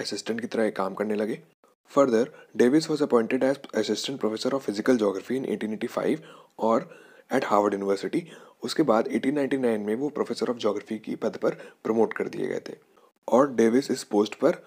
assistant की तरह काम करने लगे further Davis was appointed as assistant professor of physical geography in five और एट हार्वर्ड यूनिवर्सिटी उसके बाद एटीन नाइनटी नाइन में वो प्रोफेसर ऑफ जोग्राफी की पद पर प्रमोट कर दिए गए थे और डेविस इस पोस्ट पर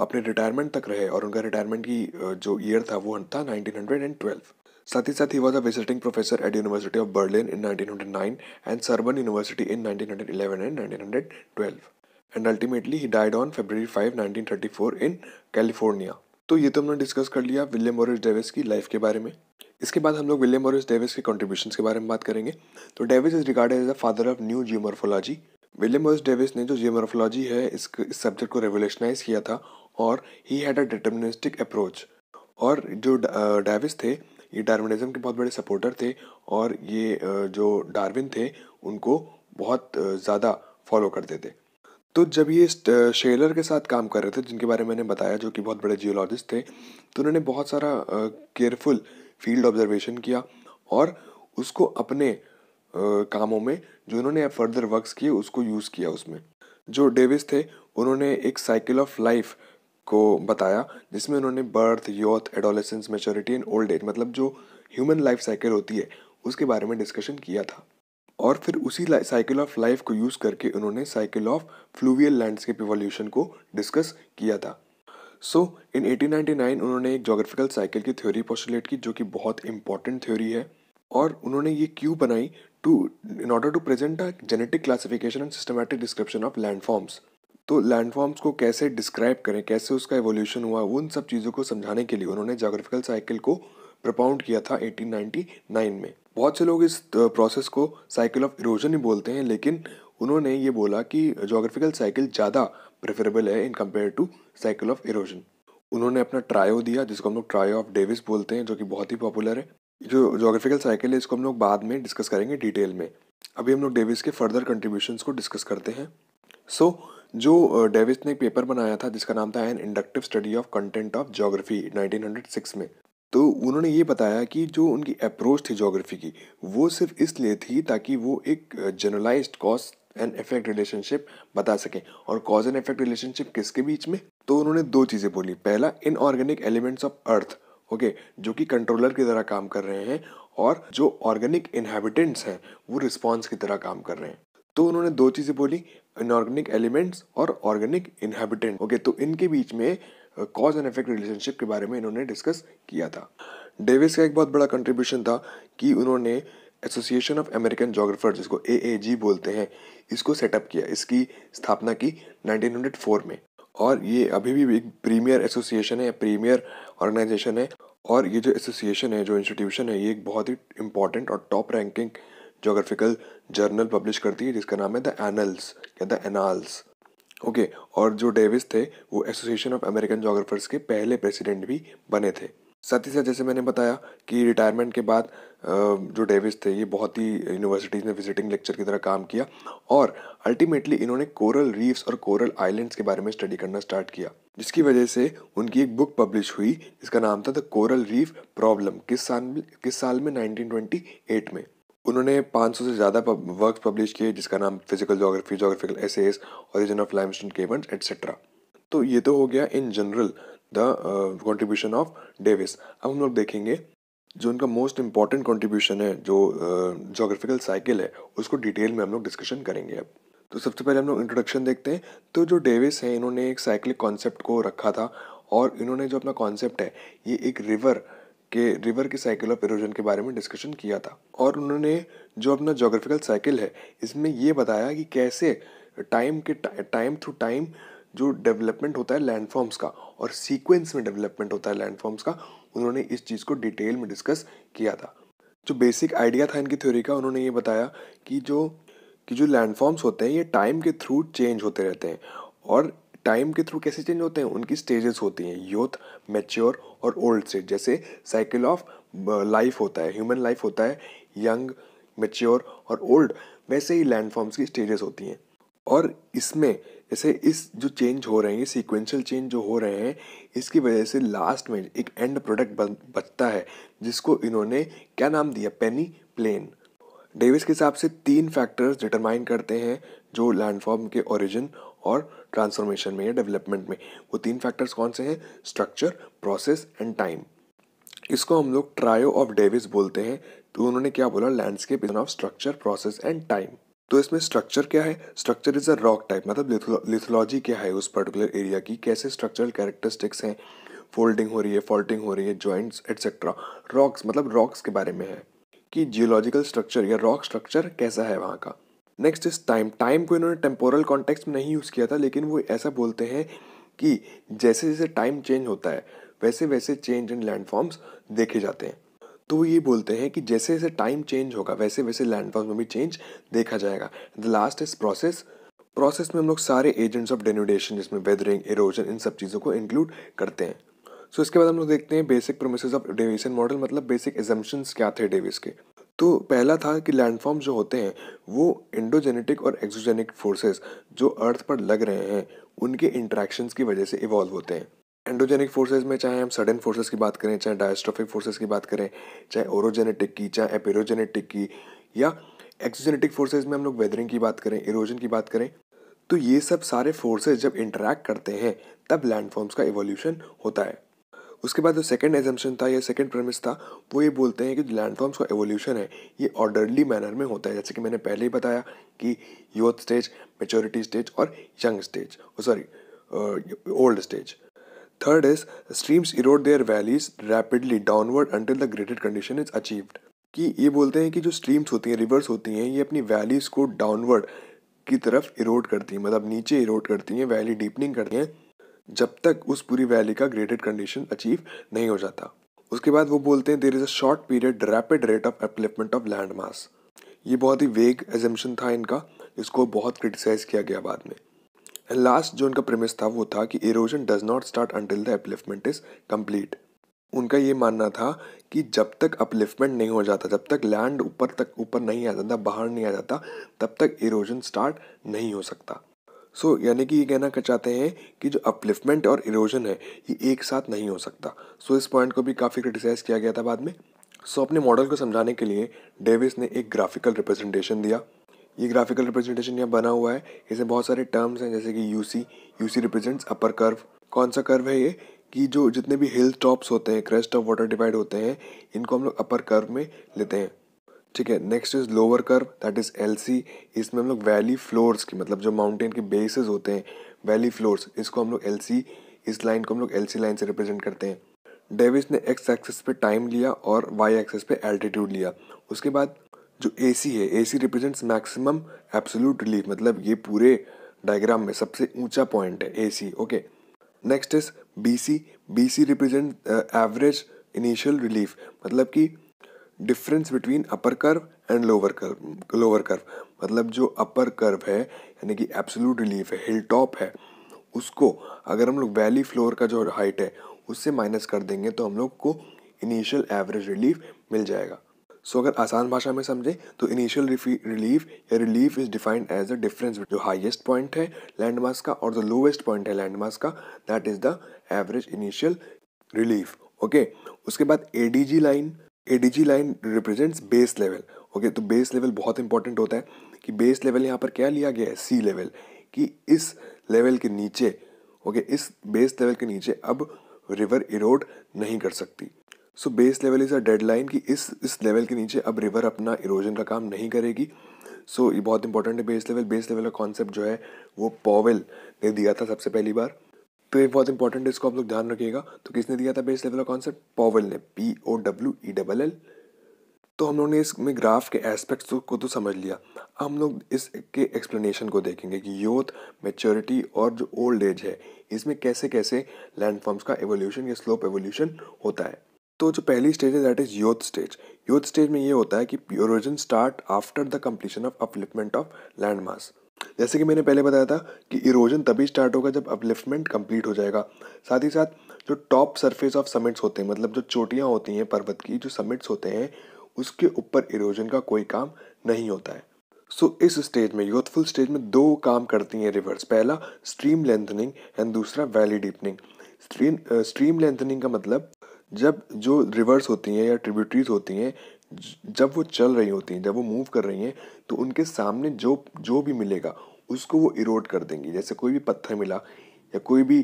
अपने रिटायरमेंट तक रहे और उनका रिटायरमेंट की जो ईयर था वो था ट्वेल्व साथ ही साथ ही was a visiting professor at university of Berlin in nine and Sorbonne university in eleven and twelve and ultimately he died on February thirty four in California तो ये तो हमने डिस्कस कर लिया विलियम मॉरिस डेविस की life के बारे में इसके बाद हम लोग विलियम मॉरिस डेविस के कॉन्ट्रीब्यूशन के बारे में बात करेंगे तो Davis is regarded as a father of new geomorphology William Morris Davis ने जो जियोमॉर्फोलॉजी है इस इस सब्जेक्ट को रेवोल्यूशनाइज किया था और he had a deterministic approach और जो डेविस थे ये डार्विनिज्म के बहुत बड़े सपोर्टर थे और ये जो डार्विन थे उनको बहुत ज़्यादा फॉलो करते थे तो जब ये शेलर के साथ काम कर रहे थे जिनके बारे में मैंने बताया जो कि बहुत बड़े जियोलॉजिस्ट थे तो उन्होंने बहुत सारा केयरफुल फील्ड ऑब्जर्वेशन किया और उसको अपने कामों में जो उन्होंने फर्दर वर्क्स किए उसको यूज़ किया उसमें जो डेविस थे उन्होंने एक साइकिल ऑफ लाइफ को बताया जिसमें उन्होंने birth youth adolescence maturity and old age मतलब जो ह्यूमन लाइफ साइकिल होती है उसके बारे में डिस्कशन किया था और फिर उसी साइकिल ऑफ लाइफ को यूज़ करके उन्होंने cycle of fluvial landscape evolution को डिस्कस किया था सो इन 1899 उन्होंने एक जोग्राफिकल साइकिल की थ्योरी पोस्टुलेट की जो कि बहुत इंपॉर्टेंट थ्योरी है और उन्होंने ये क्यों बनाई to in order to present a genetic classification and systematic description of landforms तो लैंडफॉर्म्स को कैसे डिस्क्राइब करें कैसे उसका एवोल्यूशन हुआ उन सब चीज़ों को समझाने के लिए उन्होंने जोग्राफिकल साइकिल को प्रपाउंड किया था 1899 में बहुत से लोग इस प्रोसेस को साइकिल ऑफ इरोजन ही बोलते हैं लेकिन उन्होंने ये बोला कि जोग्राफिकल साइकिल ज़्यादा प्रेफरेबल है in compare to cycle of erosion उन्होंने अपना ट्रायो दिया जिसको हम लोग ट्रायो ऑफ डेविस बोलते हैं जो कि बहुत ही पॉपुलर है जो जोग्राफिकल साइकिल है इसको हम लोग बाद में डिस्कस करेंगे डिटेल में अभी हम लोग डेविस के फर्दर कंट्रीब्यूशंस को डिस्कस करते हैं सो so, जो डेविस ने एक पेपर बनाया था जिसका नाम था an inductive study of content of geography 1906 में तो उन्होंने ये बताया कि जो उनकी अप्रोच थी जोग्राफी की वो सिर्फ इसलिए थी ताकि वो एक generalise cause and effect relationship बता सकें और कॉज एंड इफेक्ट रिलेशनशिप किसके बीच में तो उन्होंने दो चीज़ें बोली पहला inorganic elements of earth okay जो कि कंट्रोलर की तरह काम कर रहे हैं और जो ऑर्गेनिक इनहेबिटेंट्स हैं वो रिस्पॉन्स की तरह काम कर रहे हैं तो उन्होंने दो चीज़ें बोली इनऑर्गेनिक एलिमेंट्स और ऑर्गेनिक इनहेबिटेंट ओके तो इनके बीच में कॉज एंड इफेक्ट रिलेशनशिप के बारे में इन्होंने डिस्कस किया था डेविस का एक बहुत बड़ा कंट्रीब्यूशन था कि उन्होंने एसोसिएशन ऑफ अमेरिकन जोग्राफर जिसको ए ए जी बोलते हैं इसको सेटअप किया इसकी स्थापना की 1904 में और ये अभी भी एक प्रीमियर एसोसिएशन है प्रीमियर ऑर्गेनाइजेशन है और ये जो एसोसिएशन है जो इंस्टीट्यूशन है ये एक बहुत ही इंपॉर्टेंट और top ranking geographical journal publish करती है जिसका नाम है द एनल्स या द एनाल्स ओके okay, और जो डेविस थे वो एसोसिएशन ऑफ अमेरिकन जोग्राफर्स के पहले प्रेसिडेंट भी बने थे साथ ही साथ जैसे मैंने बताया कि रिटायरमेंट के बाद जो डेविस थे ये बहुत ही यूनिवर्सिटीज़ में विजिटिंग लेक्चर की तरह काम किया और अल्टीमेटली इन्होंने कोरल रीफ्स और कोरल आइलैंड्स के बारे में स्टडी करना स्टार्ट किया जिसकी वजह से उनकी एक बुक पब्लिश हुई जिसका नाम था द कोरल रीफ प्रॉब्लम किस साल किस साल में नाइनटीन में उन्होंने 500 से ज़्यादा वर्क पब्लिश किए जिसका नाम physical geography geographical essays origin of stone caverns etcetera तो ये तो हो गया in general the contribution of Davis अब हम लोग देखेंगे जो उनका मोस्ट इंपॉर्टेंट कॉन्ट्रीब्यूशन है जो जोग्राफिकल uh, साइकिल है उसको डिटेल में हम लोग डिस्कशन करेंगे अब तो सबसे पहले हम लोग इंट्रोडक्शन देखते हैं तो जो डेविस है इन्होंने एक साइकिल कॉन्सेप्ट को रखा था और इन्होंने जो अपना कॉन्सेप्ट है ये एक रिवर के रिवर की साइकिल ऑफ इरोजन के बारे में डिस्कशन किया था और उन्होंने जो अपना जोग्राफिकल साइकिल है इसमें ये बताया कि कैसे टाइम के टाइम थ्रू टाइम जो डेवलपमेंट होता है लैंडफॉर्म्स का और सीक्वेंस में डेवलपमेंट होता है लैंडफॉर्म्स का उन्होंने इस चीज़ को डिटेल में डिस्कस किया था जो बेसिक आइडिया था इनकी थ्योरी का उन्होंने ये बताया कि जो कि जो लैंडफॉर्म्स होते हैं ये टाइम के थ्रू चेंज होते रहते हैं और टाइम के थ्रू कैसे चेंज होते हैं उनकी स्टेजेस होती हैं यूथ मैच्योर और ओल्ड स्टेज जैसे साइकिल ऑफ लाइफ होता है ह्यूमन लाइफ होता है यंग मेच्योर और ओल्ड वैसे ही लैंडफॉर्म्स की स्टेजेस होती हैं और इसमें जैसे इस जो चेंज हो रहे हैं सीक्वेंशियल चेंज जो हो रहे हैं इसकी वजह से लास्ट में एक एंड प्रोडक्ट बचता है जिसको इन्होंने क्या नाम दिया पेनी प्लेन डेविस के हिसाब से तीन फैक्टर्स डिटरमाइन करते हैं जो लैंडफॉर्म के ओरिजिन और ट्रांसफॉर्मेशन में या डेवलपमेंट में वो तीन फैक्टर्स कौन से हैं स्ट्रक्चर प्रोसेस एंड टाइम इसको हम लोग ट्रायो ऑफ डेविस बोलते हैं तो उन्होंने क्या बोला landscape of structure process and time तो इसमें स्ट्रक्चर क्या है structure is a rock type मतलब लिथोलॉजी क्या है उस पर्टिकुलर एरिया की कैसे स्ट्रक्चरल कैरेक्टरिस्टिक्स हैं फोल्डिंग हो रही है फॉल्टिंग हो रही है ज्वाइंट्स एट्सेट्रा रॉक्स मतलब रॉक्स के बारे में है कि जियोलॉजिकल स्ट्रक्चर या रॉक स्ट्रक्चर कैसा है वहाँ का नेक्स्ट इज टाइम टाइम को इन्होंने टेम्पोरल कॉन्टेक्स्ट में नहीं यूज़ किया था लेकिन वो ऐसा बोलते हैं कि जैसे जैसे टाइम चेंज होता है वैसे वैसे चेंज इन लैंडफॉर्म्स देखे जाते हैं तो वो ये बोलते हैं कि जैसे जैसे टाइम चेंज होगा वैसे वैसे लैंडफॉर्म्स में भी चेंज देखा जाएगा the last is process process में हम लोग सारे एजेंट्स ऑफ डेनोडेशन जिसमें वेदरिंग इरोजन इन सब चीज़ों को इंक्लूड करते हैं सो so, इसके बाद हम लोग देखते हैं basic premise of Davisian model मतलब बेसिक एजम्पन्स क्या थे डेविस के तो पहला था कि लैंडफॉर्म जो होते हैं वो इंडोजेनेटिक और एक्सोजेनिक फोर्सेस जो अर्थ पर लग रहे हैं उनके इंट्रैक्शंस की वजह से इवॉल्व होते हैं एंडोजेनिक फोर्सेज में चाहे हम सडन फोर्सेज की बात करें चाहे डायस्ट्रोफिक फोर्सेज की बात करें चाहे ओरोजेनेटिक की चाहे एपेरोजेनेटिक की या एक्सोजेनेटिक फोर्सेज में हम लोग वेदरिंग की बात करें इरोजन की बात करें तो ये सब सारे फोर्सेज जब इंटरेक्ट करते हैं तब लैंडफॉर्म्स का इवोल्यूशन होता है उसके बाद जो सेकंड एजम्पन था या सेकंड प्रेमिस था वो ये बोलते हैं कि जो लैंडफॉर्म्स का एवोल्यूशन है ये ऑर्डरली मैनर में होता है जैसे कि मैंने पहले ही बताया कि यूथ स्टेज मेचोरिटी स्टेज और young stage sorry old stage third is streams erode their valleys rapidly downward until the graded condition is achieved कि ये बोलते हैं कि जो स्ट्रीम्स होती हैं रिवर्स होती हैं ये अपनी वैलीज को डाउनवर्ड की तरफ इरोड करती हैं मतलब नीचे इरोड करती हैं वैली डीपनिंग करती हैं जब तक उस पूरी वैली का ग्रेडेड कंडीशन अचीव नहीं हो जाता उसके बाद वो बोलते हैं there is a short period rapid rate of upliftment of land mass ये बहुत ही वेग एजम्पन था इनका इसको बहुत क्रिटिसाइज किया गया बाद में एंड लास्ट जो इनका प्रेमिस था वो था कि erosion does not start until the upliftment is complete उनका ये मानना था कि जब तक अपलिफ्टमेंट नहीं हो जाता जब तक लैंड ऊपर तक ऊपर नहीं आ जाता बाहर नहीं आ जाता तब तक इरोजन स्टार्ट नहीं हो सकता सो so, यानी कि ये कहना चाहते हैं कि जो अपलिफ्टमेंट और इरोजन है ये एक साथ नहीं हो सकता सो so, इस पॉइंट को भी काफ़ी क्रिटिसाइज़ किया गया था बाद में सो so, अपने मॉडल को समझाने के लिए डेविस ने एक ग्राफिकल रिप्रेजेंटेशन दिया ये ग्राफिकल रिप्रेजेंटेशन यहाँ बना हुआ है इसमें बहुत सारे टर्म्स हैं जैसे कि U C U C represents upper curve कौन सा कर्व है ये कि जो जितने भी हिल टॉप्स होते हैं क्रेस्ट ऑफ वाटर डिवाइड होते हैं इनको हम लोग अपर कर्व में लेते हैं ठीक है next is lower curve that is L C इसमें हम लोग वैली फ्लोर्स की मतलब जो माउंटेन के बेसिस होते हैं वैली फ्लोर्स इसको हम लोग एल सी इस लाइन को हम लोग एल सी लाइन से रिप्रेजेंट करते हैं डेविस ने एक्स एक्सेस पे टाइम लिया और वाई एक्सेस पे एल्टीट्यूड लिया उसके बाद जो ए सी है A C represents maximum absolute relief मतलब ये पूरे डायग्राम में सबसे ऊंचा पॉइंट है A C okay next is B C B C represent average initial relief मतलब कि difference between upper curve and lower curve lower curve मतलब जो अपर कर्व है यानी कि एब्सोल्यूट रिलीफ है हिल टॉप है उसको अगर हम लोग वैली फ्लोर का जो हाइट है उससे माइनस कर देंगे तो हम लोग को इनिशियल एवरेज रिलीफ मिल जाएगा सो so, अगर आसान भाषा में समझें तो इनिशियल रिलीफ या relief is defined as a difference जो हाईएस्ट पॉइंट है लैंड का और द लोवेस्ट पॉइंट है लैंड का that is the average initial relief okay उसके बाद a line ADG line represents base level okay तो बेस लेवल बहुत इंपॉर्टेंट होता है कि बेस लेवल यहाँ पर क्या लिया गया है सी लेवल कि इस लेवल के नीचे ओके इस बेस लेवल के नीचे अब रिवर इरोड नहीं कर सकती so base level is a line कि इस इस लेवल के नीचे अब रिवर अपना इरोजन का काम नहीं करेगी सो so, ये बहुत इंपॉर्टेंट है बेस लेवल बेस लेवल का कॉन्सेप्ट जो है वो पॉवेल ने दिया था सबसे पहली बार तो ये बहुत इंपॉर्टेंट है इसको आप लोग ध्यान रखिएगा तो किसने दिया था बेस लेवल का कॉन्सेप्ट पॉवल ने P O W E double L तो हम लोगों ने इसमें ग्राफ के एस्पेक्ट्स तो- को तो समझ लिया हम लोग इसके एक्सप्लेनेशन को देखेंगे कि यूथ मेच्योरिटी और जो ओल्ड एज है इसमें कैसे कैसे लैंडफॉर्म्स का एवोल्यूशन या स्लोप एवोल्यूशन होता है तो जो पहली स्टेज है that is youth stage youth stage में ये होता है कि erosion start after the completion of upliftment of land mass जैसे कि मैंने पहले बताया था कि इरोजन तभी स्टार्ट होगा जब अपलिफ्टमेंट कंप्लीट हो जाएगा साथ ही साथ जो टॉप सरफेस ऑफ समिट्स होते हैं मतलब जो चोटियाँ होती हैं पर्वत की जो समिट्स होते हैं उसके ऊपर इरोजन का कोई काम नहीं होता है सो so, इस स्टेज में यूथफुल स्टेज में दो काम करती हैं रिवर्स पहला स्ट्रीम लेंथनिंग एंड दूसरा valley deepening stream stream lengthening का मतलब जब जो रिवर्स होती हैं या ट्रिब्यूटरीज होती हैं जब वो चल रही होती हैं जब वो मूव कर रही हैं तो उनके सामने जो जो भी मिलेगा उसको वो इरोड कर देंगी जैसे कोई भी पत्थर मिला या कोई भी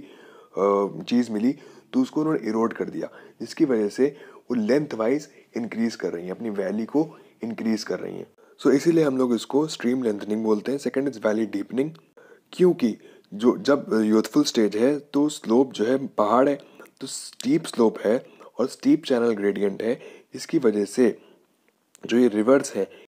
चीज़ मिली तो उसको उन्होंने इरोड कर दिया जिसकी वजह से वो लेंथ वाइज इंक्रीज़ कर रही हैं अपनी वैली को इंक्रीज़ कर रही हैं सो so, इसीलिए हम लोग इसको स्ट्रीम लेंथनिंग बोलते हैं सेकेंड इज़ वैली डीपनिंग क्योंकि जो जब यूथफुल स्टेज है तो स्लोप जो है पहाड़ है तो स्टीप स्लोप है और स्टीप चैनल ग्रेडियंट है इसकी वजह से जो ये रिवर्स है